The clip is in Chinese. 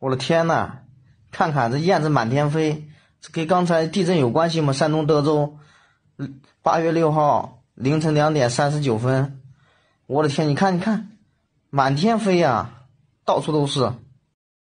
我的天哪，看看这燕子满天飞，这跟刚才地震有关系吗？山东德州，八月六号凌晨两点三十九分，我的天，你看你看，满天飞呀，到处都是。